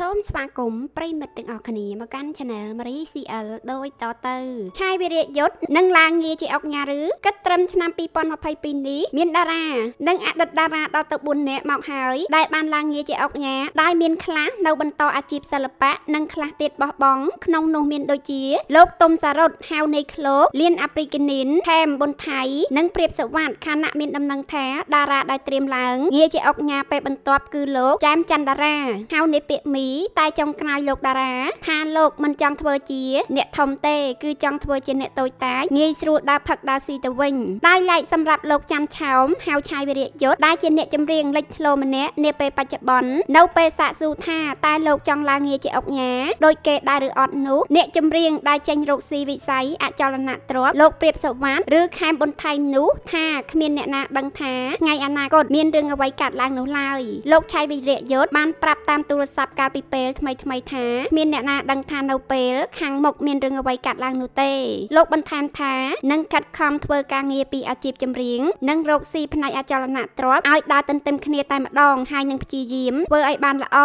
សូមស្វាគមន៍ប្រិមិត្តទាំងអស់គ្នា មកកាន់ Channel Marie CL ដូចតទៅឆាយវិរិយយុទ្ធនិងឡាងងារជាអុកញ៉ាឬគិតត្រឹមឆ្នាំ2022នេះមានតារានិងអតីតតារាដល់ទៅ4នាក់មកហើយដែលបានឡាងងារជាអុកញ៉ាដែលមានខ្លះនៅបន្តអាជីពសិល្បៈនិងខ្លះទៀតបោះបង់ក្នុងនោះមានដូចជាលោកទុំសារ៉ុតហៅនៃឃ្លោកលៀនអាប្រិកានីនថែមប៊ុនថៃនិងព្រៀបសវ័តខណៈមានដំណឹងថាតារាដែលត្រៀមឡើងងារជាអុកញ៉ាពេលបន្ទាប់គឺលោកចាមច័ន្ទតារាហៅនៃពាក្យមីទីតែចុងក្រោយលោកតារាថាលោកមិនចង់ធ្វើជា អ្នកធំទេគឺចង់ធ្វើជាអ្នកតូចតាចងាយស្រួលដើរផឹកដើរស៊ីទៅវិញដោយឡែកសម្រាប់លោកច័ន្ទឆោមហៅឆៃវិរិយុទ្ធដែលជាអ្នកចម្រៀងលេចធ្លោម្នាក់នាពេលបច្ចុប្បន្ននៅពេលសាកសួរថាតើលោកចង់ឡើងងារជាអុកញ៉ាដោយគេដែរឬអត់នោះអ្នកចម្រៀងដែលចេញរកស៊ីវិស័យអចលនទ្រព្យលោកព្រាបសវណ្ណឬខេមប៊ុនថៃនោះថាគ្មានអ្នកណាដឹងថាថ្ងៃអនាគតមានរឿងអ្វីកើតឡើងនោះឡើយលោកឆៃវិរិយុទ្ធបានប្រាប់តាមទូរស័ព្ទកាលពីពេលថ្មីថ្មីថាមានអ្នកណាដឹងថានៅពេលខាងមុខមានរឿងអ្វីកាត់ឡើងនោះទេលោកបន្ថែមថានឹងកាត់ខំធ្វើការងារពីអាជីពចម្រៀងនិងរកស៊ីផ្នែកអចលនទ្រព្យឲ្យដើរទន្ទឹមគ្នាតែម្ដងហើយនឹងព្យាយាមធ្វើឲ្យបានល្អ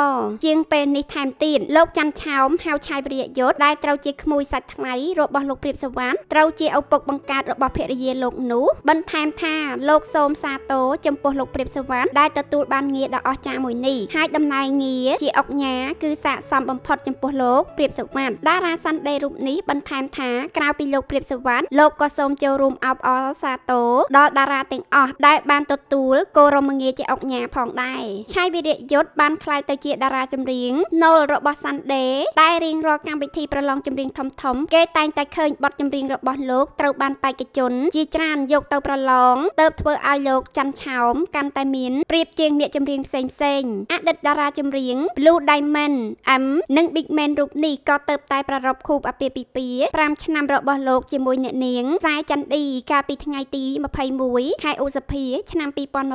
ជាងពេលនេះថែមទៀតលោកច័ន្ទឆោមហៅឆៃវិរិយយុទ្ធដែលត្រូវជាក្មួយសាច់ថ្លៃរបស់លោកព្រាបសវណ្ណត្រូវជាឪពុកបង្កើតរបស់ភរិយាលោកនោះបន្ថែមថាលោកសូមសាទរចំពោះលោកព្រាបសវណ្ណដែលទទួលបានងារដ៏អស្ចារ្យមួយនេះហើយតំណែងងារជាអុកញ៉ាណាគឺស័ក្តិសមបំផុតចំពោះលោកព្រាបសវណ្ណតារាសាន់ដេរូបនេះបន្ថែមថាក្រៅពីលោកព្រាបសវណ្ណលោកក៏សូមចូលរួមអបអរសាទរដល់តារាទាំងអស់ដែលបានទទួលគោរមងារជាអុកញ៉ាផងដែរឆៃវិរិយុទ្ធបានក្លាយទៅជាតារាចម្រៀងនូលរបស់សាន់ដេដែលរៀងរាល់កម្មវិធីប្រឡងចម្រៀងធំធំ គេតែងតែឃើញបទចម្រៀងរបស់លោកត្រូវបានបេក្ខជន ជាច្រើនយកទៅប្រឡងទៅធ្វើឲ្យលោកច័ន្ទឆោមកាន់តែមានប្រៀបជាងអ្នកចម្រៀងផ្សេងផ្សេងអតីតតារាចម្រៀង Blue Diamond Man M និង Big Man រូបនេះក៏ទៅតែប្រារព្ធខួបអាពាហ៍ពិពាហ៍5ឆ្នាំរបស់លោកជាមួយអ្នកនាងខ្សែចន្ទឌីកាលពីថ្ងៃទី21ខែឧសភាឆ្នាំ2022ផង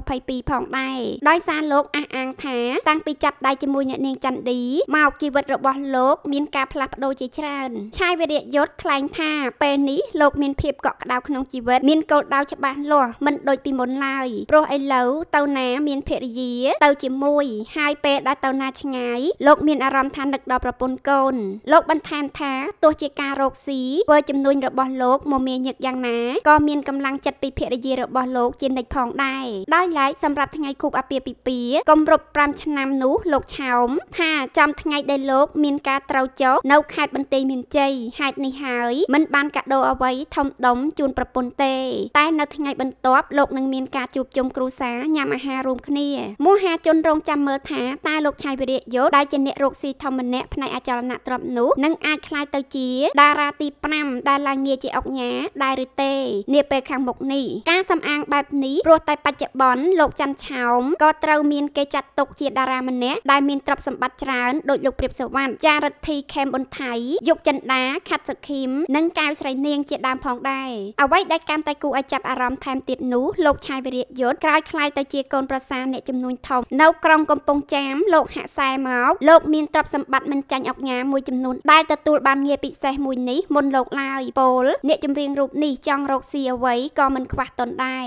ដែរដោយសារលោកអះអាងថាតាំងពីចាប់ដៃជាមួយអ្នកនាងចន្ទឌីមកជីវិតរបស់លោក មានការផ្លាស់ប្ដូរជាច្រើនឆាយវិរិយុទ្ធថ្លែងថាពេលនេះលោកមានភាពកក់ក្ដៅក្នុងជីវិតមានគោលដៅច្បាស់លាស់មិនដូចពីមុនឡើយព្រោះឥឡូវទៅណា មានភរិយាទៅជាមួយ ហើយពេលដែលទៅណាឆ្ងាយលោកមានអារម្មណ៍ថានឹកដល់ប្រពន្ធកូនលោកបន្ថែមថាទោះជាការរកស៊ីធ្វើចំនួនរបស់លោកមមាញឹកយ៉ាងណាក៏មានកម្លាំងចិត្តពីភរិយារបស់លោកជានិច្ចផងដែរដោយឡែកសម្រាប់ថ្ងៃខូបអាពាហ៍ពិពាហ៍គម្រប់5ឆ្នាំនោះលោកឆោមថាចំថ្ងៃដែលលោកមានការត្រូវចុះនៅខេត្តបន្ទាយមានជ័យហេតុនេះហើយមិនបានកាដូអ្វីធំដុំជូនប្រពន្ធទេ តែនៅថ្ងៃបន្ទាប់លោកនឹងមានការជួបជុំគ្រួសារញ៉ាំអាហាររួមគ្នា មហាជនរងចាំមើលថាតើលោកឆៃវិរិយយោដែលជាអ្នករកស៊ីធម្មម្នាក់ផ្នែកអចលនទ្រព្យនោះនឹងអាចក្លាយទៅជាតារាទី5ដែលឡើងងារជាអុកញ៉ាដែរឬទេនាពេលខាងមុខនេះការសំអាងបែបនេះព្រោះតែបច្ចុប្បន្នលោកច័ន្ទឆោមក៏ត្រូវមានគេចាត់ទុកជាតារាម្នាក់ដែលមានទ្រព្យសម្បត្តិច្រើនដោយលោកព្រាបសវណ្ណចារិទ្ធីខេមប៊ុនថៃយុគចិន្តាខាត់សុខីមនិងកែវស្រីនាងជាដើមផងដែរអ្វីដែលកាន់តែគួរឲ្យចាប់អារម្មណ៍ថែមទៀតនោះលោកឆៃវិរិយយុទ្ធក្រោយក្លាយទៅជាកូនប្រសាអ្នកចំនួនធំនៅក្រុងកំពង់ចាមលោកហាក់សែមកលោកមានទ្រព្យសម្បត្តិមិនចាញ់អុកញ៉ាមួយចំនួនដែលទទួលបានងារពិសេសមួយនេះមុនលោកឡើយពលអ្នកចម្រៀងរូបនេះចង់រកស៊ីអ្វីក៏មិនខ្វះតនដែរ